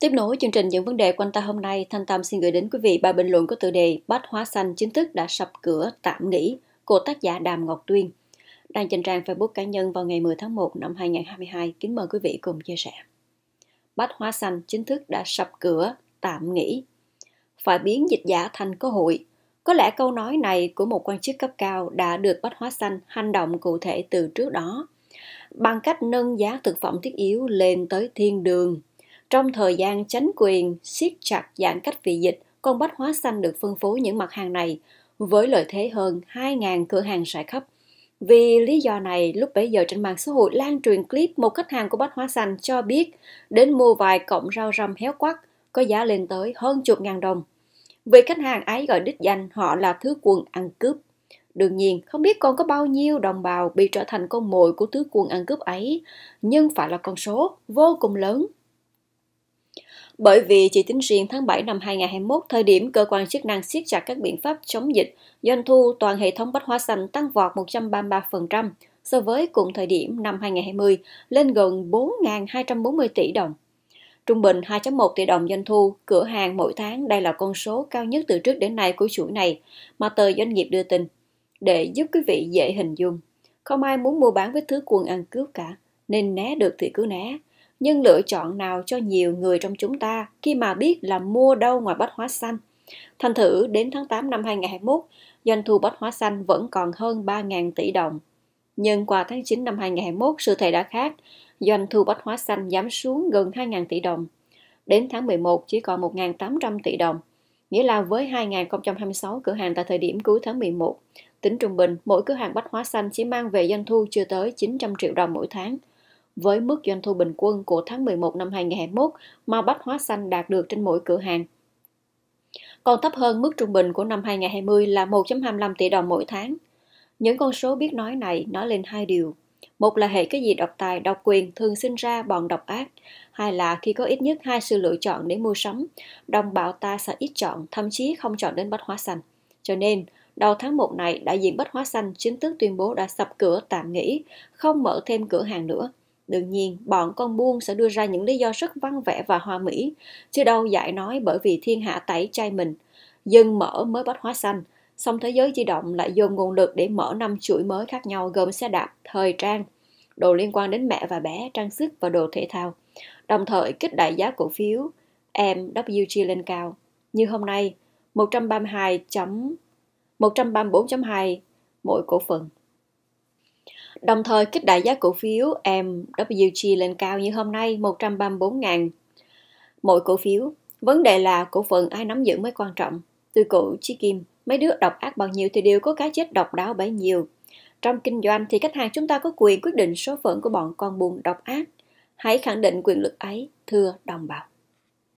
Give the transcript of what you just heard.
Tiếp nối chương trình những vấn đề quanh ta hôm nay, Thanh Tâm xin gửi đến quý vị bài bình luận có tựa đề Bách Hóa Xanh chính thức đã sập cửa tạm nghỉ của tác giả Đàm Ngọc Tuyên. đang trên trang Facebook cá nhân vào ngày 10 tháng 1 năm 2022, kính mời quý vị cùng chia sẻ. Bách Hóa Xanh chính thức đã sập cửa tạm nghỉ. Phải biến dịch giả thành cơ hội. Có lẽ câu nói này của một quan chức cấp cao đã được Bách Hóa Xanh hành động cụ thể từ trước đó bằng cách nâng giá thực phẩm thiết yếu lên tới thiên đường trong thời gian chánh quyền siết chặt giãn cách vì dịch, con bách hóa xanh được phân phối những mặt hàng này với lợi thế hơn 2.000 cửa hàng sải khắp. Vì lý do này, lúc bấy giờ trên mạng xã hội lan truyền clip một khách hàng của Bách Hóa Xanh cho biết đến mua vài cọng rau răm héo quắc có giá lên tới hơn chục ngàn đồng. Vị khách hàng ấy gọi đích danh họ là thứ quần ăn cướp. Đương nhiên, không biết còn có bao nhiêu đồng bào bị trở thành con mồi của thứ quần ăn cướp ấy, nhưng phải là con số vô cùng lớn bởi vì chỉ tính riêng tháng 7 năm 2021, thời điểm cơ quan chức năng siết chặt các biện pháp chống dịch, doanh thu toàn hệ thống bách hóa xanh tăng vọt 133% so với cùng thời điểm năm 2020 lên gần 4.240 tỷ đồng. Trung bình 2.1 tỷ đồng doanh thu cửa hàng mỗi tháng đây là con số cao nhất từ trước đến nay của chuỗi này mà tờ doanh nghiệp đưa tin. Để giúp quý vị dễ hình dung, không ai muốn mua bán với thứ quần ăn cướp cả, nên né được thì cứ né, nhưng lựa chọn nào cho nhiều người trong chúng ta khi mà biết là mua đâu ngoài bách hóa xanh. Thành thử đến tháng 8 năm 2021, doanh thu bách hóa xanh vẫn còn hơn 3.000 tỷ đồng. Nhưng qua tháng 9 năm 2021, sự thể đã khác, doanh thu bách hóa xanh giảm xuống gần 2.000 tỷ đồng. Đến tháng 11 chỉ còn 1.800 tỷ đồng, nghĩa là với 2.026 cửa hàng tại thời điểm cuối tháng 11. Tính trung bình, mỗi cửa hàng bách hóa xanh chỉ mang về doanh thu chưa tới 900 triệu đồng mỗi tháng – với mức doanh thu bình quân của tháng 11 năm 2021 mà Bách Hóa Xanh đạt được trên mỗi cửa hàng. Còn thấp hơn mức trung bình của năm 2020 là 1.25 tỷ đồng mỗi tháng. Những con số biết nói này nói lên hai điều. Một là hệ cái gì độc tài, độc quyền thường sinh ra bọn độc ác. Hai là khi có ít nhất hai sự lựa chọn để mua sắm, đồng bào ta sẽ ít chọn, thậm chí không chọn đến Bách Hóa Xanh. Cho nên, đầu tháng 1 này, đại diện Bách Hóa Xanh chính thức tuyên bố đã sập cửa tạm nghỉ, không mở thêm cửa hàng nữa. Đương nhiên, bọn con buôn sẽ đưa ra những lý do rất văn vẻ và hoa mỹ, chứ đâu giải nói bởi vì thiên hạ tẩy chay mình. Dân mở mới bắt hóa xanh, song thế giới di động lại dồn nguồn lực để mở năm chuỗi mới khác nhau gồm xe đạp, thời trang, đồ liên quan đến mẹ và bé, trang sức và đồ thể thao, đồng thời kích đại giá cổ phiếu MWG lên cao. Như hôm nay, 132.134.2 mỗi cổ phần đồng thời kích đại giá cổ phiếu MWG lên cao như hôm nay 134.000 mỗi cổ phiếu. Vấn đề là cổ phần ai nắm giữ mới quan trọng. Từ cổ Chi Kim, mấy đứa độc ác bao nhiêu thì đều có cái chết độc đáo bấy nhiêu. Trong kinh doanh thì khách hàng chúng ta có quyền quyết định số phận của bọn con buồn độc ác. Hãy khẳng định quyền lực ấy, thưa đồng bào.